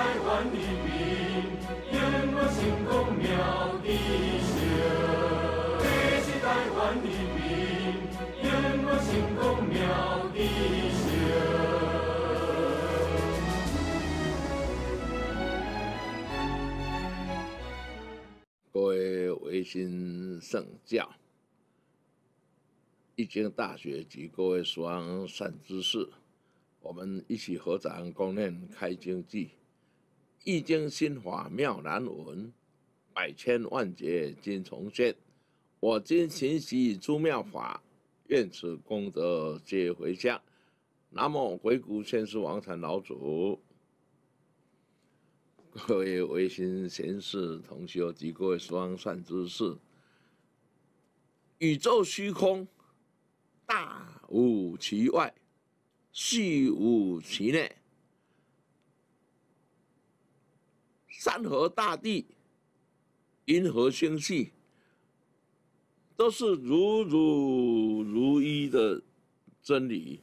背起台湾的名，淹没星空庙的星。背起台湾的名，淹没星空庙的星。各位维新圣教《易经大学》及各位双善知识，我们一起合掌共念开经偈。《易经》心法妙难闻，百千万劫今重现。我今行习诸妙法，愿此功德皆回向。南无鬼谷先师王禅老祖，各位唯心贤士同修及各位双善之士，宇宙虚空大无其外，细无其内。山河大地、银河星系，都是如如如一的真理。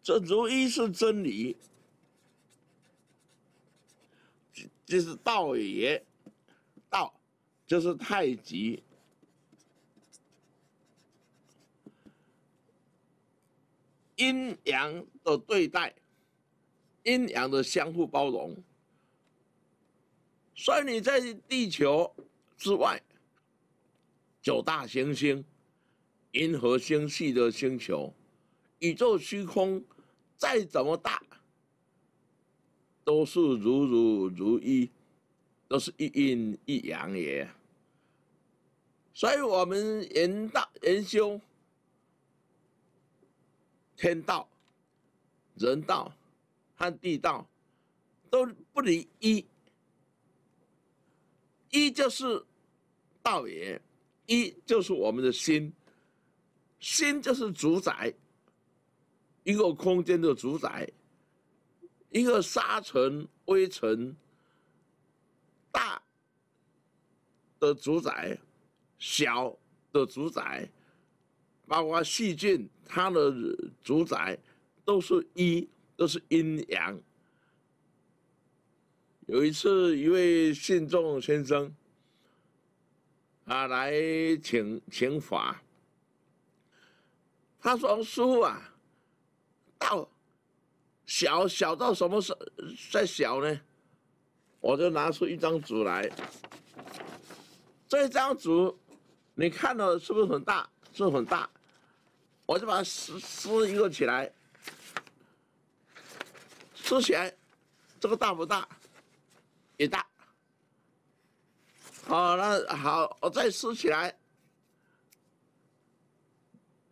这如一是真理，就是道也。道就是太极，阴阳的对待，阴阳的相互包容。所以你在地球之外，九大行星、银河星系的星球、宇宙虚空，再怎么大，都是如如如一，都是一阴一阳也。所以，我们人道、人修、天道、人道和地道，都不离一。一就是道也，一就是我们的心，心就是主宰，一个空间的主宰，一个沙尘微尘大，的主宰，小的主宰，包括细菌它的主宰，都是一，都是阴阳。有一次，一位信众先生，啊，来请请法。他说：“书啊，到小小到什么时候再小呢？”我就拿出一张纸来，这张纸你看到是不是很大？是很大。我就把它撕撕一个起来，撕起来，这个大不大？也大，好，那好，我再撕起来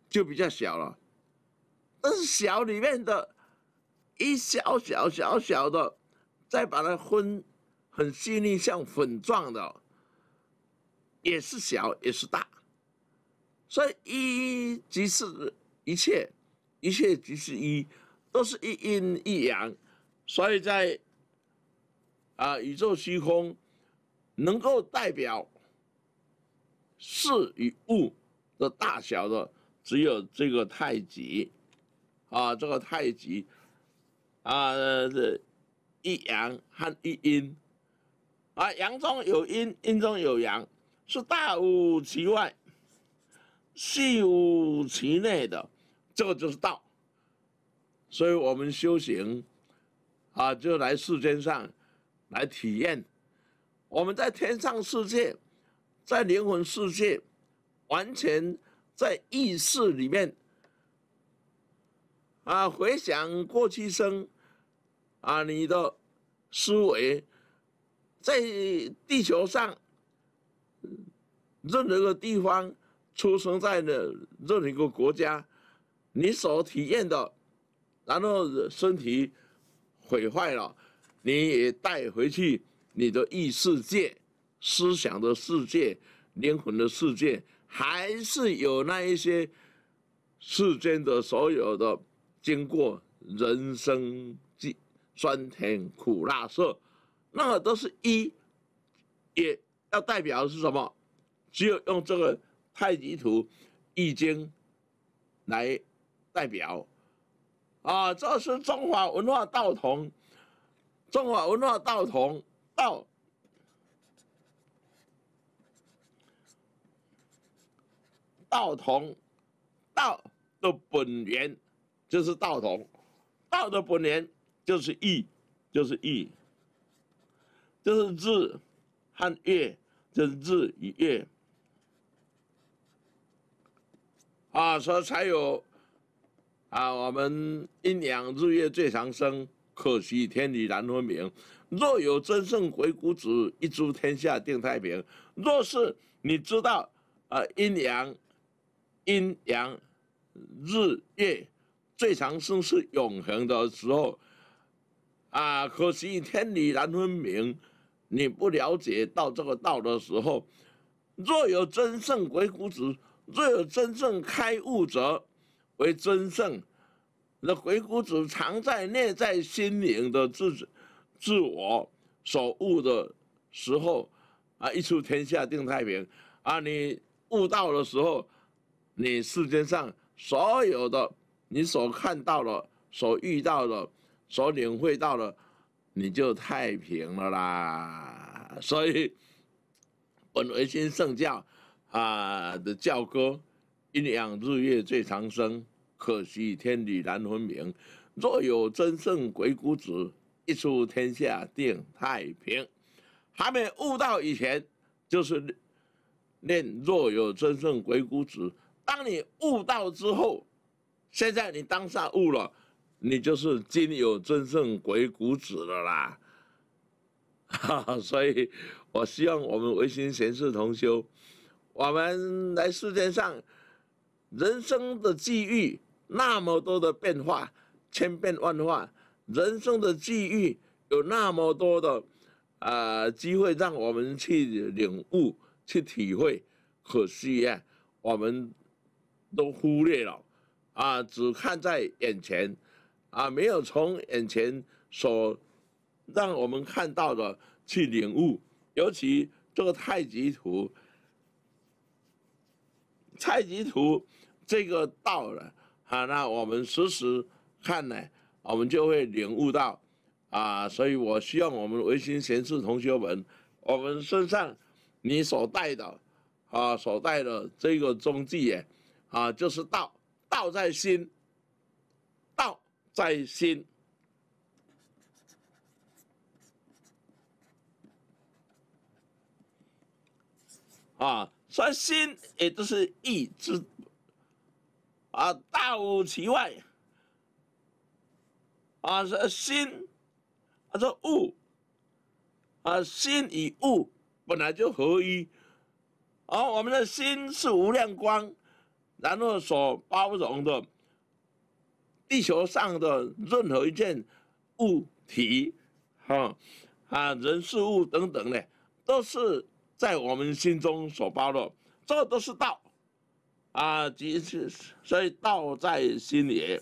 就比较小了。那是小里面的，一小小小小的，再把它分很细腻，像粉状的，也是小也是大。所以一即是，一切，一切即是，一，都是一阴一阳。所以在。啊，宇宙虚空能够代表事与物的大小的，只有这个太极啊，这个太极啊，这一阳和一阴啊，阳中有阴，阴中有阳，是大无其外，细无其内的，这个就是道。所以我们修行啊，就来世间上。来体验，我们在天上世界，在灵魂世界，完全在意识里面啊，回想过去生啊，你的思维在地球上任何一个地方出生在的任何一个国家，你所体验的，然后身体毁坏了。你也带回去你的异世界、思想的世界、灵魂的世界，还是有那一些世间的所有的经过人生酸甜苦辣涩，那个都是一，也要代表是什么？只有用这个太极图、易经来代表啊，这是中华文化道统。中华文化的道同道，道同道的本源就是道同，道的本源就是义，就是义，就是字和月，是日与月啊，所以才有啊，我们阴阳日月最长生。可惜天理难分明，若有真圣鬼谷子，一诸天下定太平。若是你知道，啊阴阳、阴阳、日月最长生是永恒的时候，啊可惜天理难分明。你不了解到这个道的时候，若有真圣鬼谷子，若有真正开悟者为真圣。那鬼谷子藏在内在心灵的自自我所悟的时候啊，一出天下定太平啊！你悟到的时候，你世界上所有的你所看到的、所遇到的、所领会到的，你就太平了啦。所以，本为心圣教啊的教歌，阴阳日月最长生。可惜天理难分明，若有真圣鬼谷子，一出天下定太平。还没悟道以前，就是念若有真圣鬼谷子。当你悟道之后，现在你当下悟了，你就是今有真圣鬼谷子了啦。哈哈，所以，我希望我们唯心贤士同修，我们来世界上人生的际遇。那么多的变化，千变万化，人生的际遇有那么多的，啊，机会让我们去领悟、去体会。可惜呀，我们都忽略了，啊，只看在眼前，啊，没有从眼前所让我们看到的去领悟。尤其这个太极图，太极图这个道了。啊，那我们时时看呢，我们就会领悟到啊，所以我希望我们唯心贤士同学们，我们身上你所带的啊，所带的这个踪迹耶，啊，就是道，道在心，道在心，啊，所以心也就是意之。啊，道其外，啊，说心，他说物，啊，心与物本来就合一。而我们的心是无量光，然后所包容的地球上的任何一件物体，哈，啊，人事物等等呢，都是在我们心中所包的，这都是道。啊，即是所以道在心里，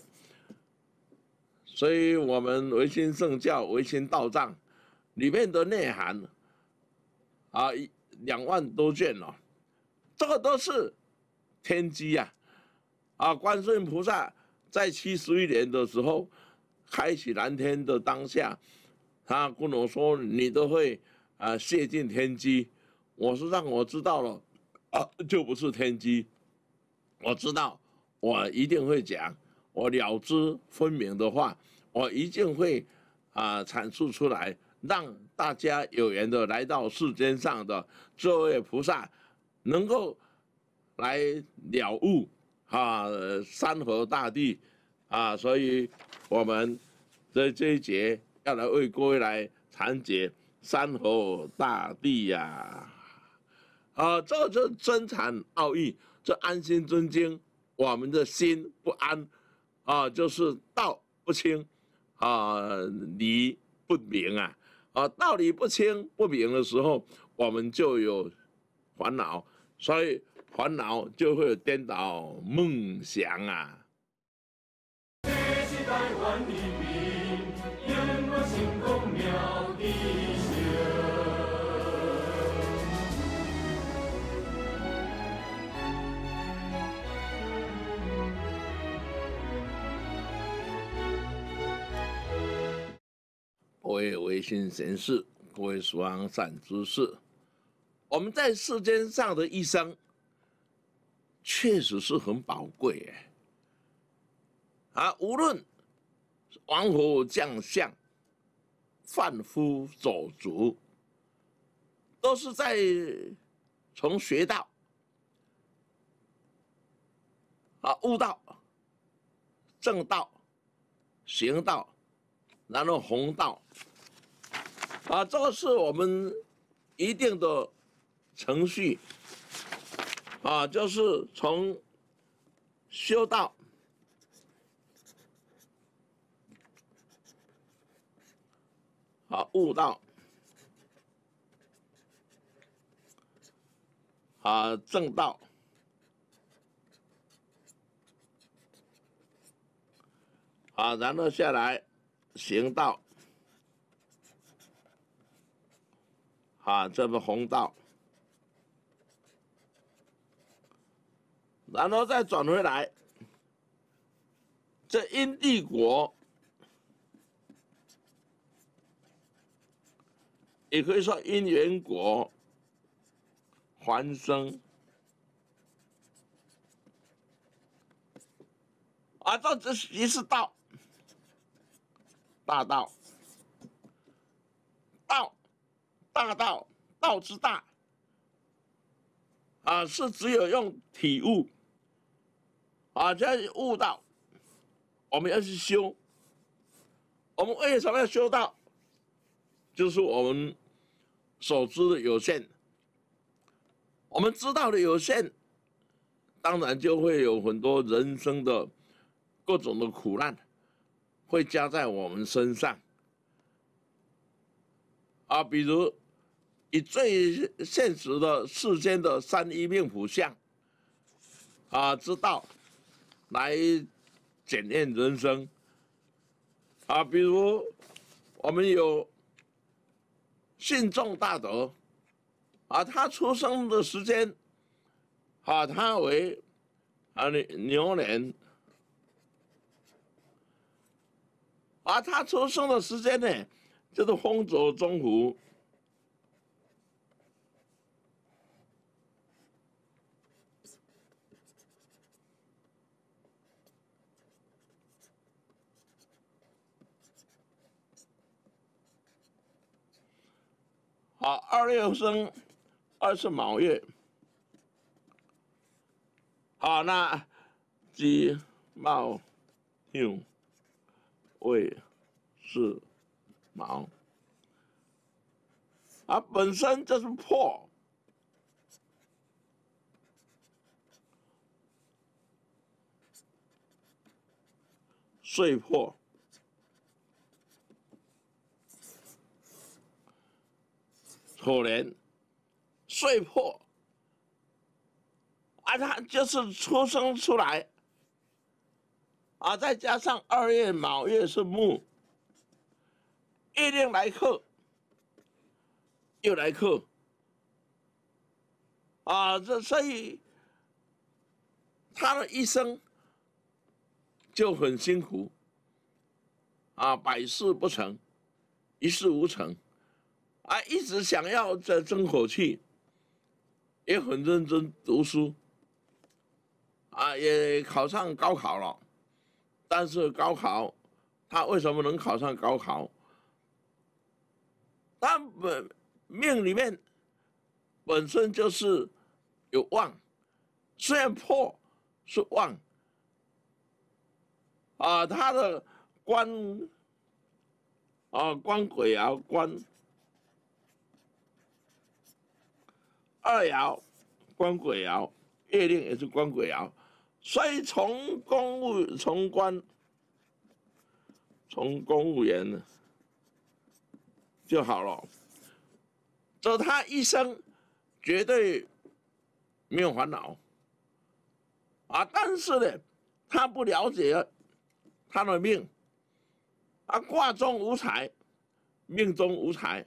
所以我们唯心圣教、唯心道藏里面的内涵，啊，两万多卷哦，这个都是天机啊！啊，观世音菩萨在七十一年的时候开启蓝天的当下，他跟我说：“你都会啊泄尽天机。”我是让我知道了啊，就不是天机。我知道，我一定会讲我了知分明的话，我一定会啊阐述出来，让大家有缘的来到世间上的诸位菩萨，能够来了悟啊山河大地啊，所以我们的这一节要来为各位来禅解山河大地呀，啊，这就是真禅奥义。这安心尊经，我们的心不安，啊，就是道不清，啊，理不明啊，啊，道理不清不明的时候，我们就有烦恼，所以烦恼就会颠倒梦想啊。位为唯心士，各位为妄善之识，我们在世间上的一生，确实是很宝贵哎。啊，无论王侯将相、贩夫走卒，都是在从学道、啊悟道、正道、行道。然后弘道，啊，这个是我们一定的程序，啊，就是从修道，啊，悟道，啊，正道，啊，然后下来。行道，啊，这不红道，然后再转回来，这因帝国，也可以说因缘果还生，啊，这这一次道。大道，道，大道，道之大，啊，是只有用体悟，啊，叫悟道。我们要去修，我们为什么要修道？就是我们所知的有限，我们知道的有限，当然就会有很多人生的各种的苦难。会加在我们身上，啊，比如以最现实的世间的三一命谱相，啊，之道来检验人生，啊，比如我们有信众大德，啊，他出生的时间，啊，他为啊牛牛年。而他出生的时间呢，就是丰泽中湖。好，二六生，二是卯月。好，那鸡卯酉。为巳、卯，啊，本身就是破，碎破，可怜，碎破，啊，他就是出生出来。啊，再加上二月卯月是木，月亮来克，又来克，啊，这所以他的一生就很辛苦，啊，百事不成，一事无成，啊，一直想要这争口气，也很认真读书，啊，也考上高考了。但是高考，他为什么能考上高考？他本命里面本身就是有旺，虽然破是旺啊，他的官啊官鬼爻官二爻官鬼爻月令也是官鬼爻。所以从公务从官，从公务员呢就好了，这他一生绝对没有烦恼啊！但是呢，他不了解他的命啊，卦中无财，命中无财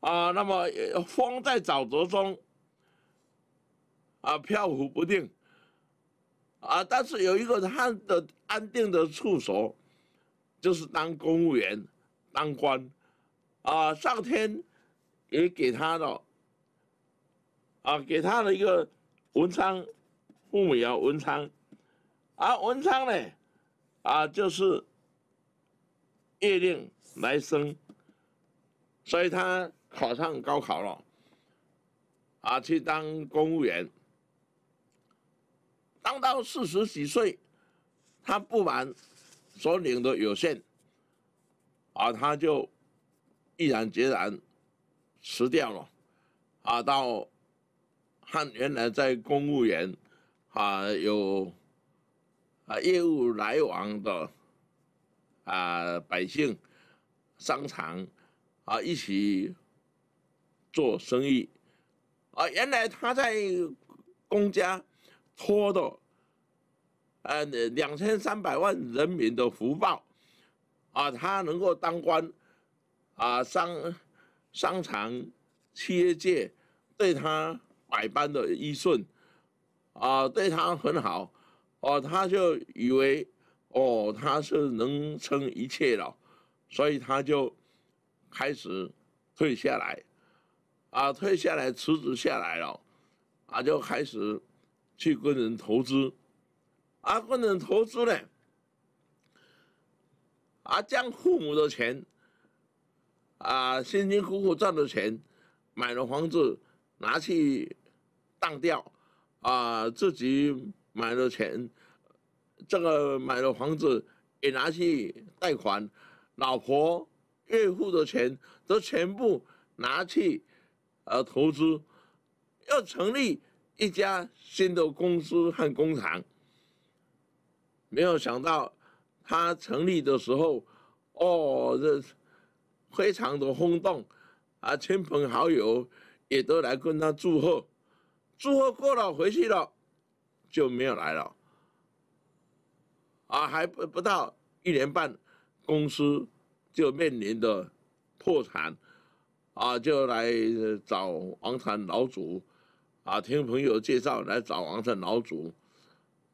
啊，那么风在沼泽中啊，漂浮不定。啊！但是有一个他的安定的处所，就是当公务员、当官。啊，上天也给他了，啊，给他了一个文昌父母要文昌。啊，文昌呢，啊，就是月令来生，所以他考上高考了，啊，去当公务员。刚到四十几岁，他不满，所领的有限，啊，他就毅然决然辞掉了，啊，到和原来在公务员，啊，有啊业务来往的啊百姓商场啊一起做生意，啊，原来他在公家。拖的，呃，两千三百万人民的福报，啊，他能够当官，啊，商商场、企业界，对他百般的依顺，啊，对他很好，哦，他就以为，哦，他是能成一切了，所以他就开始退下来，啊，退下来辞职下来了，啊，就开始。去跟人投资，啊，跟人投资呢，啊，将父母的钱，啊，辛辛苦苦赚的钱，买了房子拿去，当掉，啊，自己买了钱，这个买了房子也拿去贷款，老婆、岳父的钱都全部拿去，呃，投资，要成立。一家新的公司和工厂，没有想到他成立的时候，哦，这非常的轰动，啊，亲朋好友也都来跟他祝贺，祝贺过了回去了就没有来了，啊，还不不到一年半，公司就面临的破产，啊，就来找王禅老祖。啊，听朋友介绍来找王禅老祖，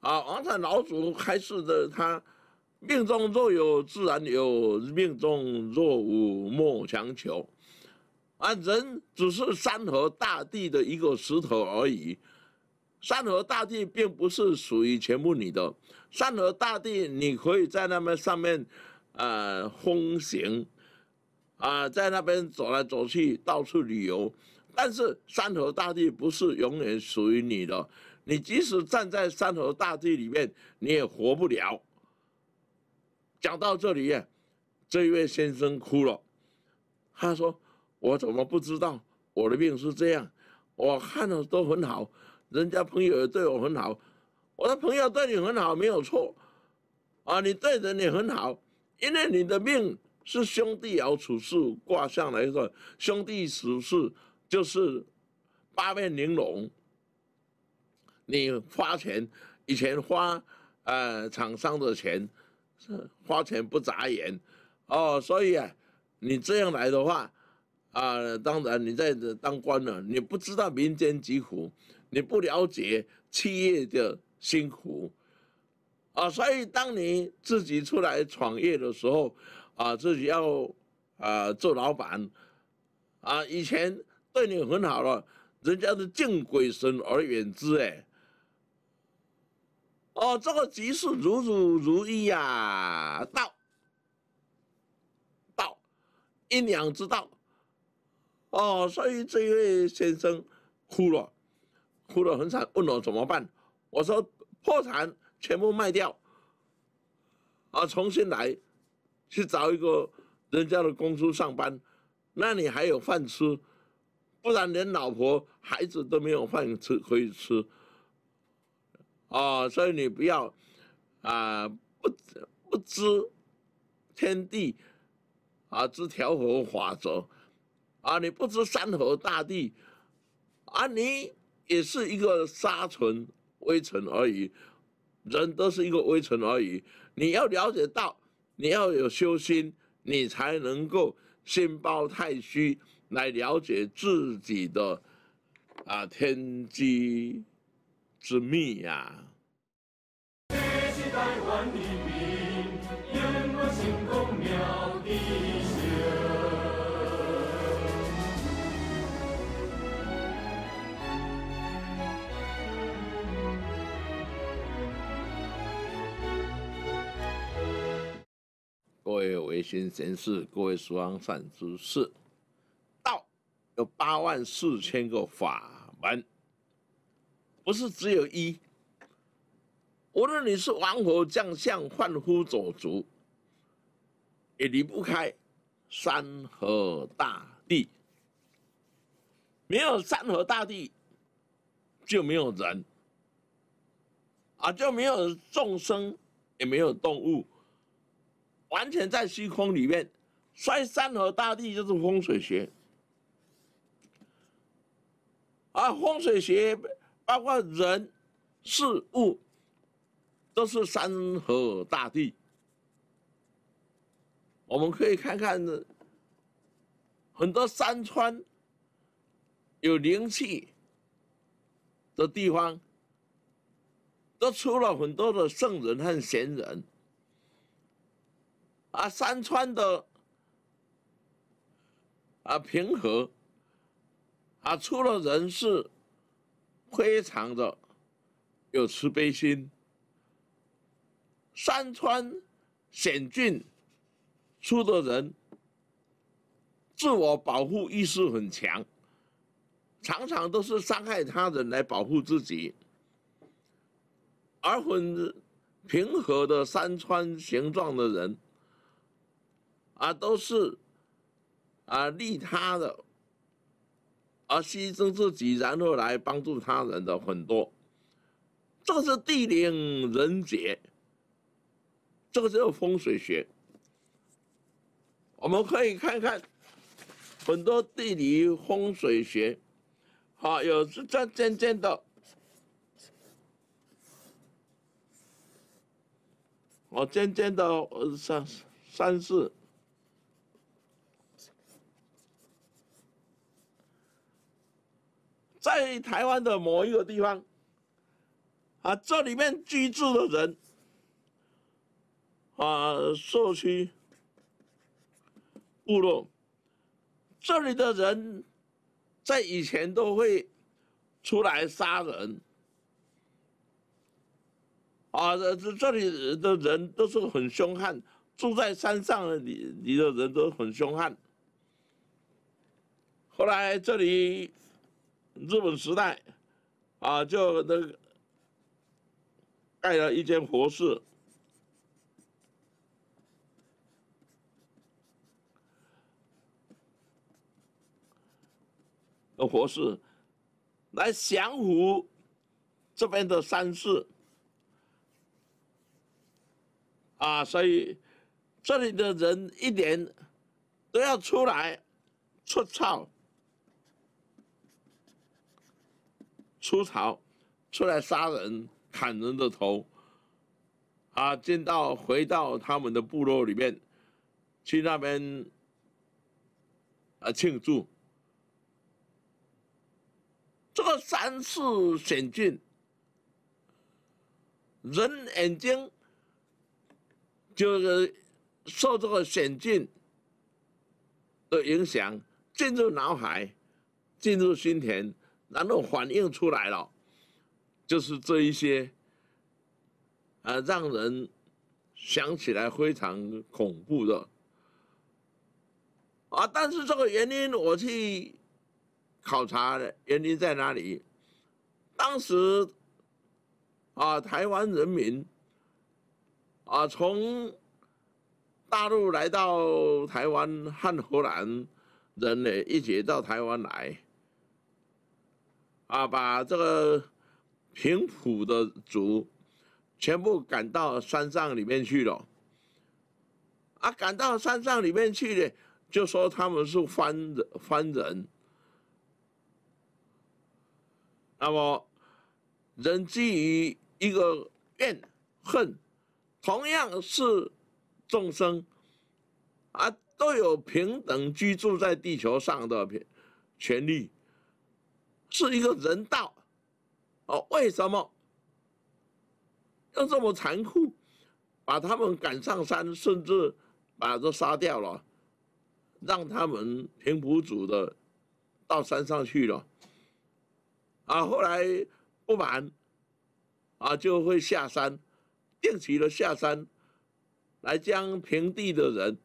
啊，王禅老祖开示的他，命中若有自然有，命中若无莫强求。啊，人只是山河大地的一个石头而已，山河大地并不是属于全部你的，山河大地你可以在那边上面，呃，风行，啊，在那边走来走去，到处旅游。但是山河大地不是永远属于你的，你即使站在山河大地里面，你也活不了。讲到这里，这一位先生哭了，他说：“我怎么不知道我的命是这样？我看的都很好，人家朋友也对我很好。我的朋友对你很好没有错，啊，你对人也很好，因为你的命是兄弟爻处事卦象来说，兄弟处事。”就是八面玲珑，你花钱以前花，呃，厂商的钱花钱不眨眼，哦，所以啊，你这样来的话，啊，当然你在当官了，你不知道民间疾苦，你不了解企业的辛苦，啊，所以当你自己出来创业的时候，啊，自己要啊做老板，啊，以前。对你很好了，人家是敬鬼神而远之哎。哦，这个吉事如如如意呀，道道阴阳之道。哦，所以这位先生哭了，哭了很惨，问我怎么办？我说破产，全部卖掉，啊，重新来，去找一个人家的公司上班，那你还有饭吃。不然，连老婆、孩子都没有饭吃可以吃，啊！所以你不要啊，不不知天地啊，知调和法则啊，你不知山河大地啊，你也是一个沙尘微尘而已。人都是一个微尘而已。你要了解到，你要有修心，你才能够心包太虚。来了解自己的啊天机之秘呀！各位为心贤士，各位诸行善之事。有八万四千个法门，不是只有一。无论你是王侯将相、贩夫走卒，也离不开山河大地。没有山河大地，就没有人啊，就没有众生，也没有动物。完全在虚空里面，所以山河大地就是风水学。啊，风水学包括人、事物，都是山河大地。我们可以看看，很多山川有灵气的地方，都出了很多的圣人和贤人。啊，山川的啊平和。啊，出了人是，非常的有慈悲心。山川险峻，出的人自我保护意识很强，常常都是伤害他人来保护自己。而很平和的山川形状的人，啊，都是啊利他的。而牺牲自己，然后来帮助他人的很多，这个是地灵人杰，这个是风水学。我们可以看看很多地理风水学，好，有是渐渐渐的，我渐渐的三三四。在台湾的某一个地方，啊，这里面居住的人，啊，社区、部落，这里的人在以前都会出来杀人，啊，这这里的人都是很凶悍，住在山上的你，你的人都很凶悍。后来这里。日本时代，啊，就那个盖了一间佛寺，那佛寺来降服这边的山寺，啊，所以这里的人一年都要出来出操。出逃，出来杀人，砍人的头，啊，见到回到他们的部落里面，去那边，啊，庆祝。这个山势险峻，人眼睛，就是受这个险峻的影响，进入脑海，进入心田。然后反映出来了，就是这一些，啊，让人想起来非常恐怖的，啊！但是这个原因，我去考察的原因在哪里？当时，啊，台湾人民，啊，从大陆来到台湾和荷兰人呢，一起到台湾来。啊，把这个平埔的族全部赶到山上里面去了。啊，赶到山上里面去的，就说他们是番人，番人。那么，人基于一个怨恨，同样是众生，啊，都有平等居住在地球上的权权利。是一个人道，哦，为什么要这么残酷，把他们赶上山，甚至把都杀掉了，让他们平埔族的到山上去了，啊，后来不满，啊，就会下山，定期的下山，来将平地的人，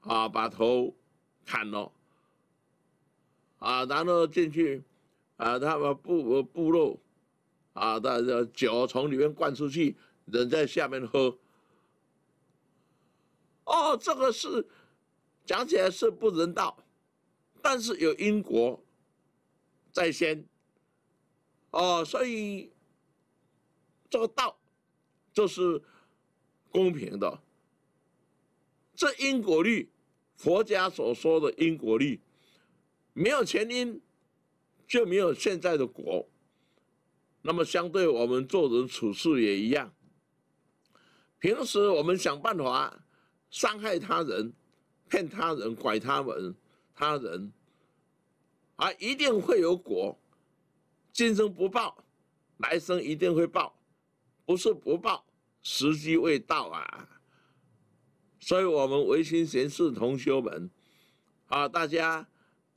啊，把头砍了。啊，然后进去，啊，他们部部落啊，的酒从里面灌出去，人在下面喝。哦，这个是讲起来是不人道，但是有因果在先。哦，所以这个道就是公平的，这因果律，佛家所说的因果律。没有前因，就没有现在的果。那么，相对我们做人处事也一样。平时我们想办法伤害他人、骗他人、拐他们、他人，啊，一定会有果。今生不报，来生一定会报。不是不报，时机未到啊。所以，我们唯心贤士同修们，啊，大家。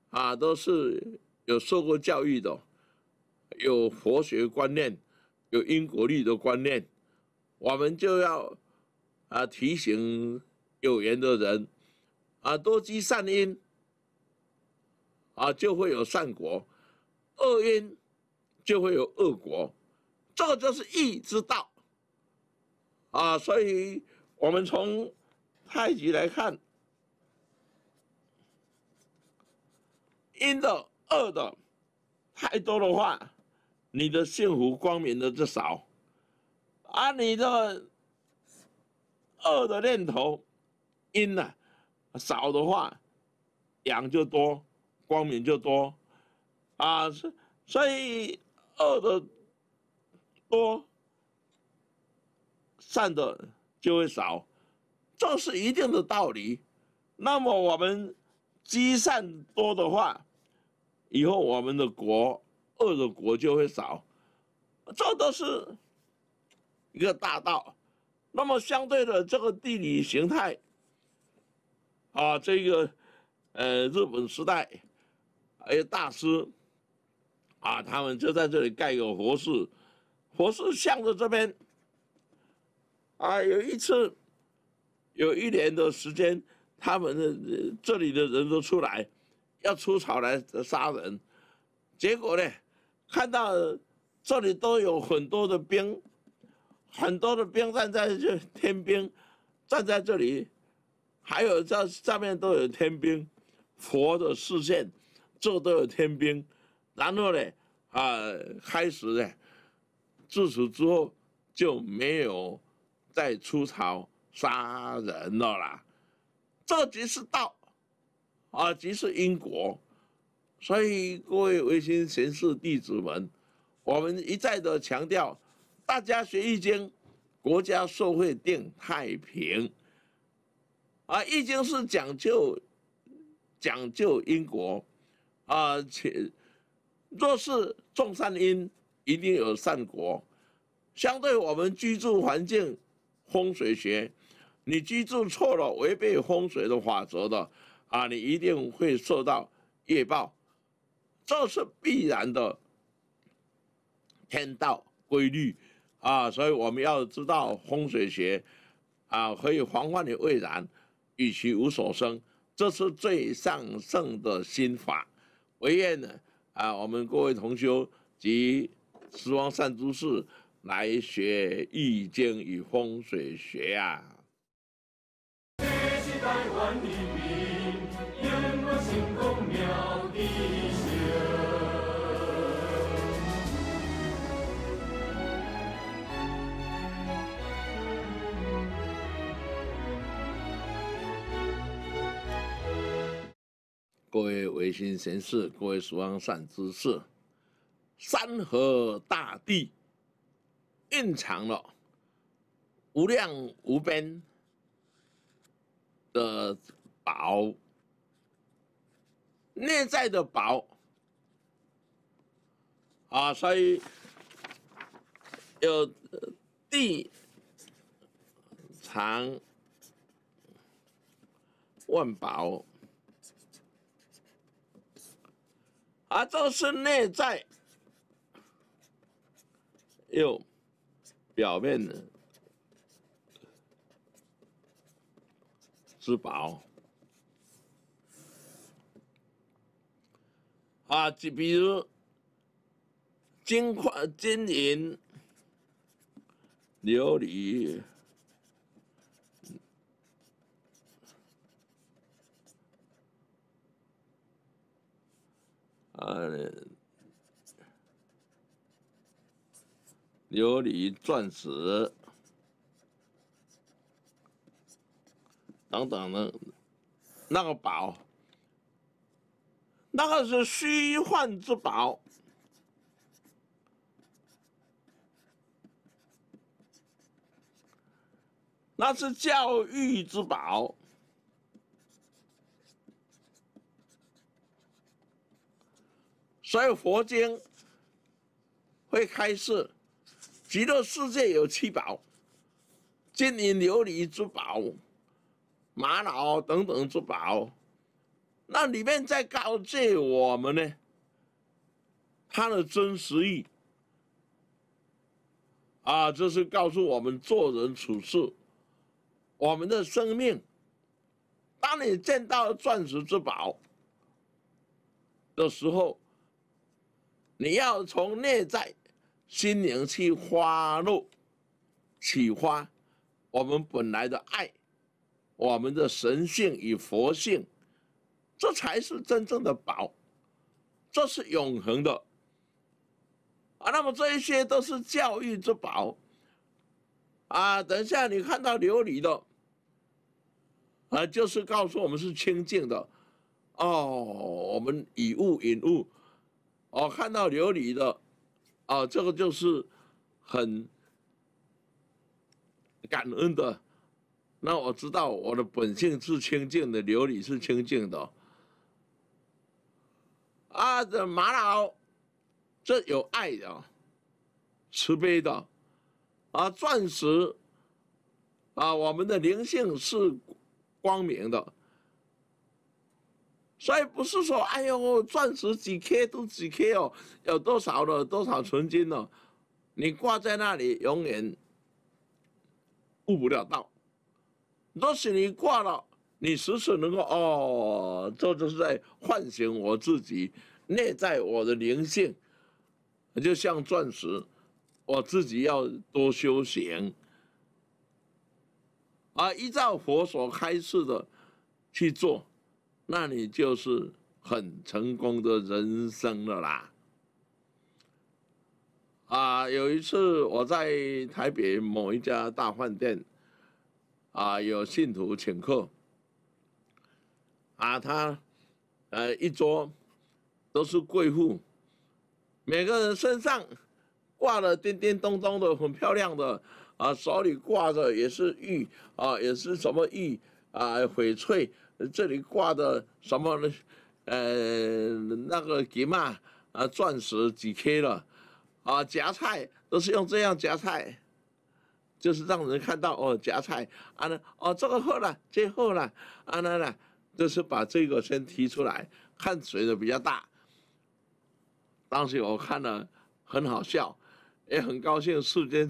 啊，都是有受过教育的，有佛学观念，有因果律的观念，我们就要啊提醒有缘的人，啊多积善因，啊就会有善果，恶因就会有恶果，这个就是义之道啊。所以，我们从太极来看。阴的恶的太多的话，你的幸福光明的就少；而你的恶的念头阴呢少的话，阳就多，光明就多。啊，所以恶的多，善的就会少，这是一定的道理。那么我们积善多的话，以后我们的国恶的国就会少，这都是一个大道。那么相对的，这个地理形态，啊，这个呃，日本时代，还有大师，啊，他们就在这里盖个佛寺，佛寺向着这边。啊，有一次，有一年的时间，他们的这里的人都出来。要出朝来杀人，结果呢，看到这里都有很多的兵，很多的兵站在这天兵站在这里，还有这上面都有天兵，佛的视线，这都有天兵，然后呢，啊，开始呢，自此之后就没有再出朝杀人了啦，这即是到。啊，即是因果，所以各位维新贤士弟子们，我们一再的强调，大家学易经，国家社会定太平。啊，易经是讲究讲究因果，啊，且若是种善因，一定有善果。相对我们居住环境风水学，你居住错了，违背风水的法则的。啊，你一定会受到业报，这是必然的天道规律啊！所以我们要知道风水学啊，可以防患于未然，与其无所生，这是最上圣的心法。唯愿呢啊，我们各位同修及十方善诸事来学易经与风水学啊。各位维新贤士，各位诸方善知识，山河大地蕴藏了无量无边的宝，内在的宝啊，所以有地藏万宝。啊，就是内在，又表面的，是宝。啊，就比如金块、金银、琉璃。呃，琉璃、钻石等等的，那个宝，那个是虚幻之宝，那是教育之宝。所以佛经会开示，极乐世界有七宝：金银、琉璃、珠宝、玛瑙等等珠宝。那里面在告诫我们呢，它的真实意啊，这是告诉我们做人处事，我们的生命。当你见到钻石之宝的时候，你要从内在心灵去发露、启发我们本来的爱，我们的神性与佛性，这才是真正的宝，这是永恒的。啊，那么这一些都是教育之宝。啊，等一下你看到琉璃的，啊，就是告诉我们是清净的。哦，我们以物引物。我看到琉璃的，啊，这个就是很感恩的，那我知道我的本性是清净的，琉璃是清净的。啊，这玛瑙，这有爱的，慈悲的，啊，钻石，啊，我们的灵性是光明的。所以不是说，哎呦，钻石几 K 都几 K 哦，有多少的多少纯金的，你挂在那里，永远悟不了道。若是你挂了，你时时能够哦，这就是在唤醒我自己内在我的灵性。就像钻石，我自己要多修行，啊，依照佛所开示的去做。那你就是很成功的人生了啦！啊，有一次我在台北某一家大饭店，啊，有信徒请客，啊，他，呃，一桌都是贵妇，每个人身上挂了叮叮咚咚的很漂亮的，啊，手里挂着也是玉啊，也是什么玉啊，翡翠。这里挂的什么？呢？呃，那个金嘛啊，钻石几 K 了，啊，夹菜都是用这样夹菜，就是让人看到哦，夹菜啊，哦，这个厚了，最厚了，啊，那那，就是把这个先提出来，看谁的比较大。当时我看了很好笑，也很高兴，瞬间，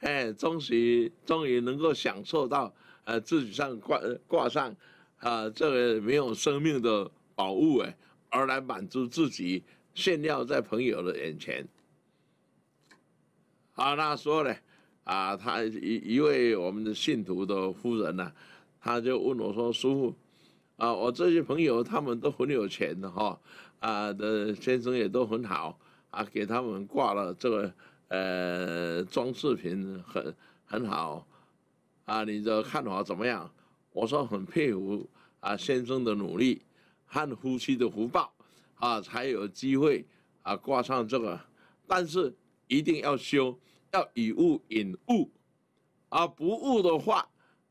哎，终于，终于能够享受到呃自己上挂挂上。啊，这个没有生命的宝物哎，而来满足自己炫耀在朋友的眼前。好，那说呢？啊，他一一位我们的信徒的夫人呢，他就问我说：“师傅，啊，我这些朋友他们都很有钱的哈，啊的先生也都很好啊，给他们挂了这个呃装饰品，很很好啊，你的看法怎么样？”我说很佩服啊，先生的努力和夫妻的福报啊，才有机会啊挂上这个。但是一定要修，要以物引物，啊，不悟的话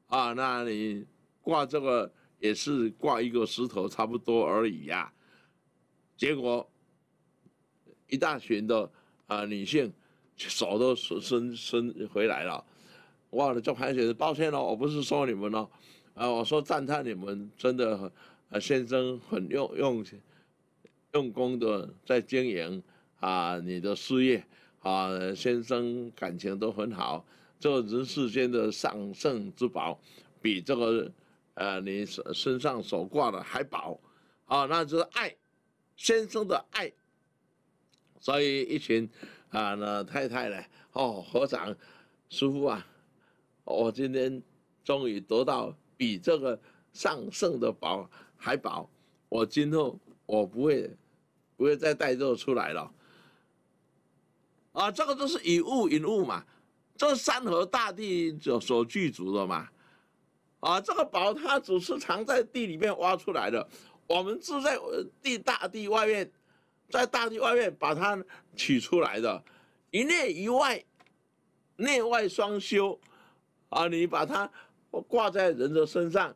啊，那你挂这个也是挂一个石头差不多而已呀。结果一大群的啊女性手都伸伸伸回来了，哇！这宗海先抱歉了，我不是说你们了。啊，我说赞叹你们真的，啊，先生很用用用功的在经营啊，你的事业啊，先生感情都很好，做人世间的上圣之宝，比这个呃你身身上所挂的还宝啊，那就是爱，先生的爱，所以一群啊那太太呢，哦，和尚，师傅啊，我今天终于得到。比这个上圣的宝还宝，我今后我不会，不会再带肉出来了。啊，这个都是以物引物嘛，这山河大地所具足的嘛。啊，这个宝它只是藏在地里面挖出来的，我们是在地大地外面，在大地外面把它取出来的，一内一外，内外双修。啊，你把它。我挂在人的身上，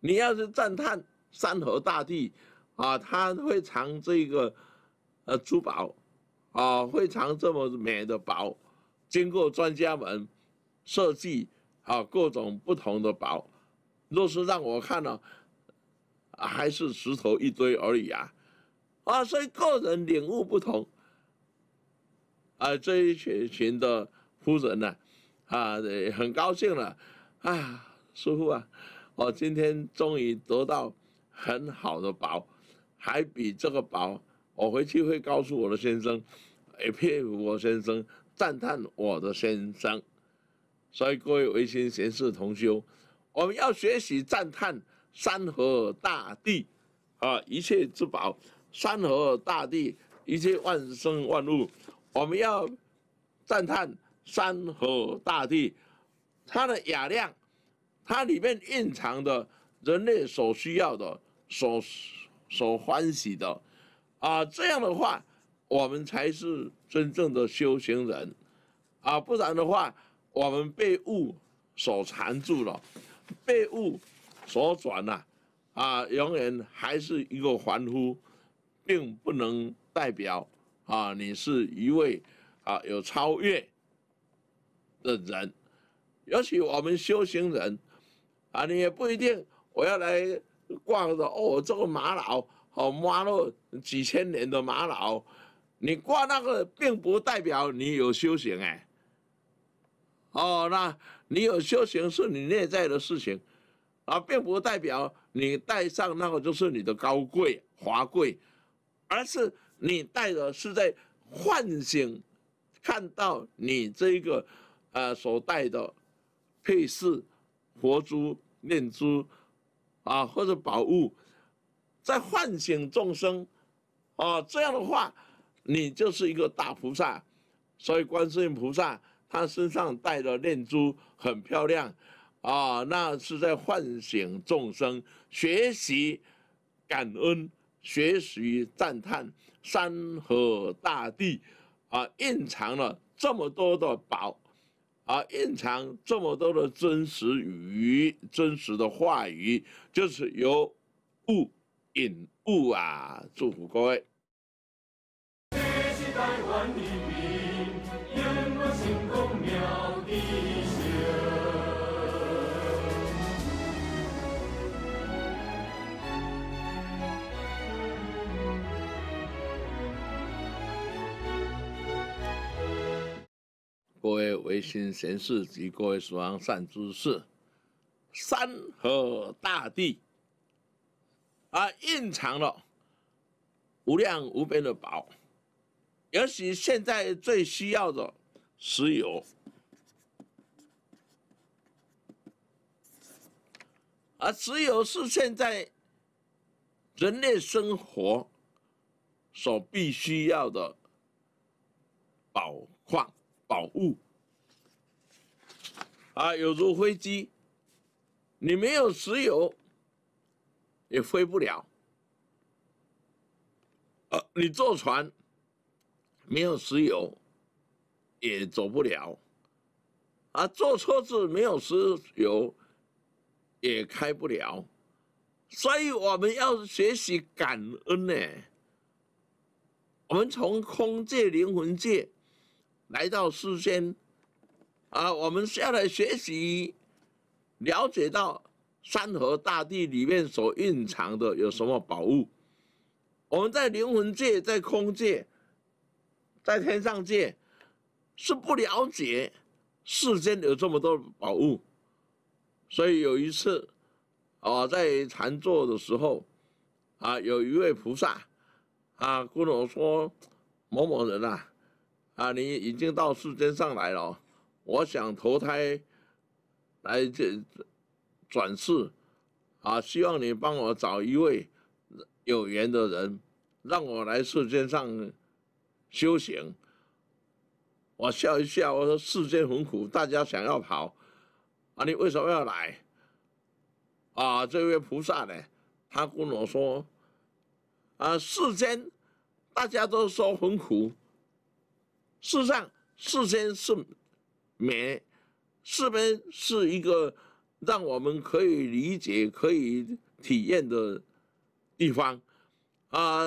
你要是赞叹山河大地，啊，他会藏这个，呃，珠宝，啊，会藏这么美的宝，经过专家们设计，啊，各种不同的宝，若是让我看了，啊，还是石头一堆而已啊，啊，所以个人领悟不同，啊，这一群群的夫人呢，啊，很高兴了。啊，师傅啊，我今天终于得到很好的宝，还比这个宝，我回去会告诉我的先生，也佩服我先生，赞叹我的先生。所以各位唯心贤士同修，我们要学习赞叹山河大地，啊，一切之宝，山河大地，一切万生万物，我们要赞叹山河大地。它的雅量，它里面蕴藏的，人类所需要的、所所欢喜的，啊，这样的话，我们才是真正的修行人，啊，不然的话，我们被物所缠住了，被物所转了、啊，永远还是一个凡夫，并不能代表啊，你是一位啊有超越的人。尤其我们修行人，啊，你也不一定我要来挂着哦，这个玛瑙哦，玛瑙几千年的玛瑙，你挂那个并不代表你有修行哎，哦，那你有修行是你内在的事情，啊，并不代表你戴上那个就是你的高贵华贵，而是你戴的是在唤醒，看到你这个呃所戴的。配饰、佛珠、念珠，啊，或者宝物，在唤醒众生，啊，这样的话，你就是一个大菩萨。所以，观世音菩萨他身上戴的念珠很漂亮，啊，那是在唤醒众生，学习感恩，学习赞叹山河大地，啊，蕴藏了这么多的宝。而蕴藏这么多的真实语、真实的话语，就是由物引物啊！祝福各位。各位维心贤士及各位死王善知识，山河大地啊，蕴藏了无量无边的宝，尤其现在最需要的石油啊，石油是现在人类生活所必须要的宝矿。宝物啊，有如飞机，你没有石油也飞不了；啊，你坐船没有石油也走不了；啊，坐车子没有石油也开不了。所以我们要学习感恩呢。我们从空界、灵魂界。来到世间，啊，我们下来学习，了解到山河大地里面所蕴藏的有什么宝物。我们在灵魂界、在空界、在天上界，是不了解世间有这么多宝物。所以有一次，啊，在禅坐的时候，啊，有一位菩萨，啊，跟我说某某人啊。啊，你已经到世间上来了，我想投胎，来这转世，啊，希望你帮我找一位有缘的人，让我来世间上修行。我笑一笑，我说世间很苦，大家想要跑，啊，你为什么要来？啊，这位菩萨呢，他跟我说，啊，世间大家都说很苦。事实上，事先是美，是不是是一个让我们可以理解、可以体验的地方啊？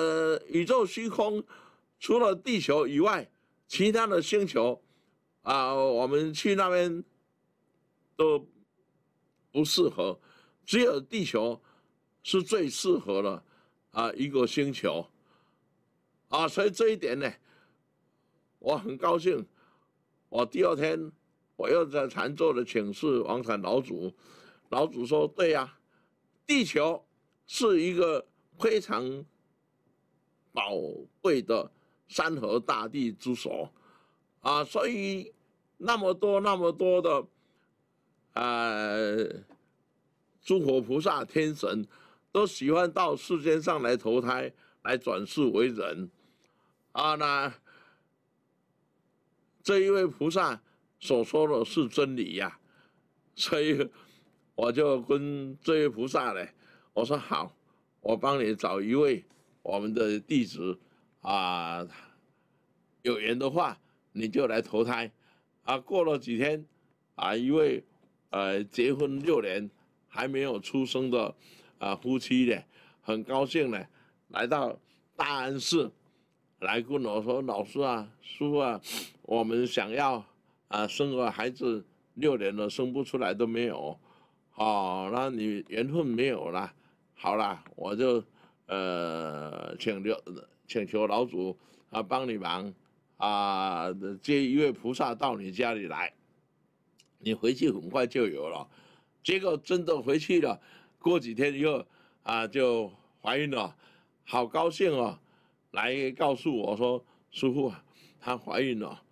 宇宙虚空，除了地球以外，其他的星球啊，我们去那边都不适合，只有地球是最适合的啊！一个星球啊，所以这一点呢。我很高兴，我第二天我又在禅坐的请示王禅老祖，老祖说：“对呀，地球是一个非常宝贵的山河大地之所啊，所以那么多那么多的，呃，诸佛菩萨天神都喜欢到世间上来投胎，来转世为人啊，那。”这一位菩萨所说的是真理呀，所以我就跟这位菩萨呢，我说好，我帮你找一位我们的弟子啊，有缘的话你就来投胎。啊，过了几天，啊，一位呃结婚六年还没有出生的啊夫妻呢，很高兴呢，来到大安寺来跟我说：“老师啊，叔啊。”我们想要啊，生个孩子六年了，生不出来都没有，好，那你缘分没有了，好了，我就呃请求请求老祖啊帮你忙啊，接一位菩萨到你家里来，你回去很快就有了，结果真的回去了，过几天以后啊就怀孕了，好高兴哦，来告诉我说师傅她怀孕了。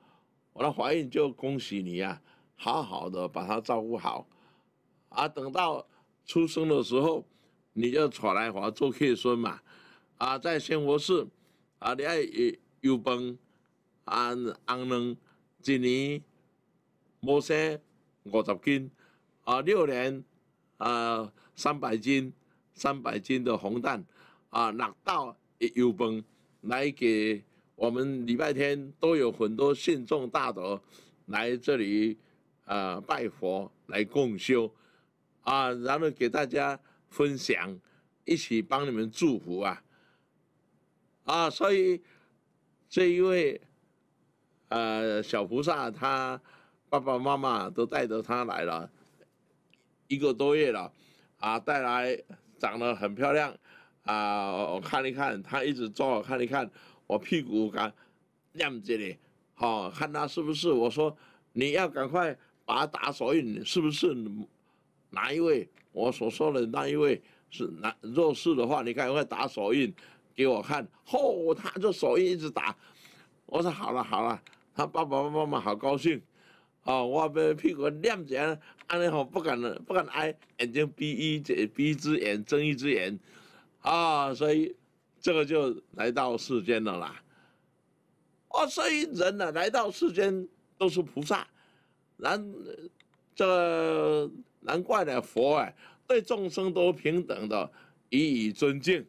我的怀孕就恭喜你呀，好好的把他照顾好，啊，等到出生的时候，你就来华做客孙嘛，啊，在仙佛寺，啊，你爱有崩，啊，安能今年无些五十斤，啊，六年啊三百斤，三百斤的红蛋，啊，拿到有崩来给。我们礼拜天都有很多信众大德来这里啊拜佛来共修啊，然后给大家分享，一起帮你们祝福啊啊！所以这一位呃小菩萨，他爸爸妈妈都带着他来了一个多月了啊，带来长得很漂亮啊，我看一看他一直坐，看一看。我屁股敢亮这里，哦，看他是不是？我说你要赶快把打手印，是不是？哪一位？我所说的那一位是哪？若是的话，你赶快打手印给我看。吼，他就手印一直打。我说好了好了，他爸爸妈妈好高兴。哦，我被屁股亮起来，安尼好不敢不敢挨眼睛闭一只闭一只眼睁一只眼，啊，所以。这个就来到世间了啦。哦，所以人呢来到世间都是菩萨，难这难怪呢佛啊对众生都平等的予以尊敬，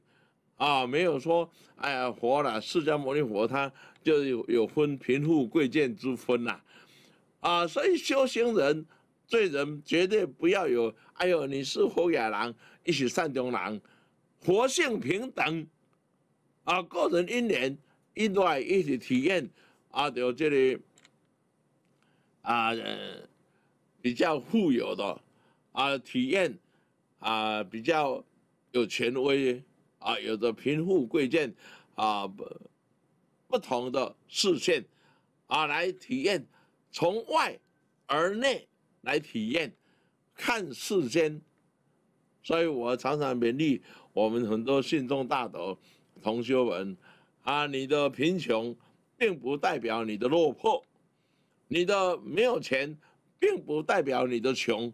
啊，没有说哎呀佛了释迦牟尼佛他就有有分贫富贵贱之分呐，啊，所以修行人对人绝对不要有哎呦你是佛眼郎，一起善中郎，佛性平等。啊，个人一年一来一起体验啊，就这里啊，比较富有的啊，体验啊，比较有权威啊，有的贫富贵贱啊，不同的视线啊，来体验从外而内来体验看世间，所以我常常勉励我们很多信众大德。同修们啊，你的贫穷并不代表你的落魄，你的没有钱并不代表你的穷，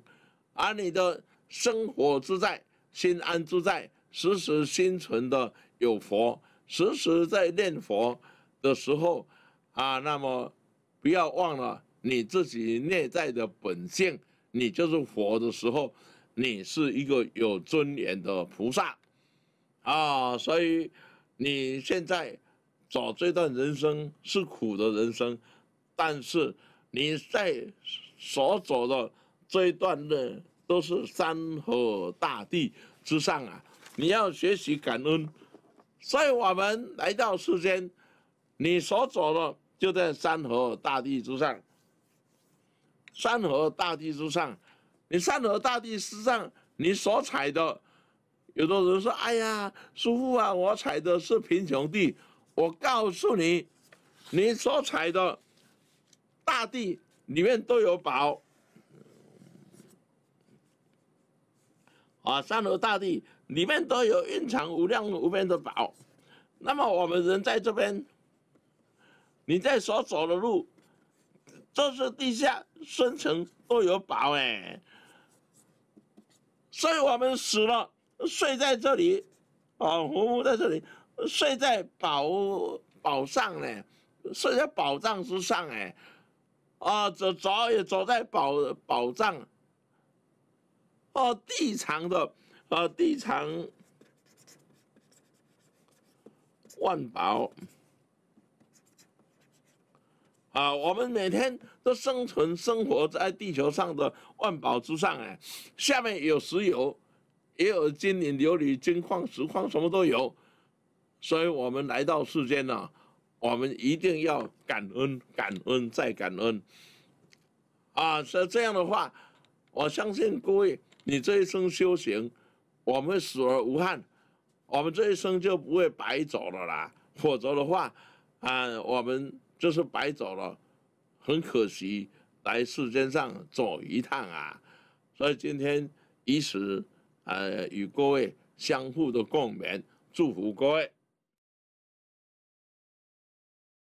而你的生活自在、心安自在，时时心存的有佛，时时在念佛的时候，啊，那么不要忘了你自己内在的本性，你就是佛的时候，你是一个有尊严的菩萨，啊，所以。你现在走这段人生是苦的人生，但是你在所走的这一段呢，都是山河大地之上啊。你要学习感恩，所以我们来到世间，你所走的就在山河大地之上，山河大地之上，你山河大地之上，你所踩的。有的人说：“哎呀，师傅啊，我踩的是贫穷地。”我告诉你，你所踩的大地里面都有宝，啊，山河大地里面都有蕴藏无量无边的宝。那么我们人在这边，你在所走的路，这是地下深层都有宝哎。所以我们死了。睡在这里，哦，活物在这里睡在宝宝上呢，睡在宝藏之上哎，啊，走走也走在宝宝藏，哦，地藏的，啊，地藏万宝，啊，我们每天都生存生活在地球上的万宝之上哎，下面有石油。也有金银琉璃金矿石矿什么都有，所以我们来到世间呢，我们一定要感恩感恩再感恩，啊！是这样的话，我相信各位，你这一生修行，我们死而无憾，我们这一生就不会白走了啦。否则的话，啊，我们就是白走了，很可惜来世间上走一趟啊。所以今天以此。呃，与各位相互的共鸣，祝福各位。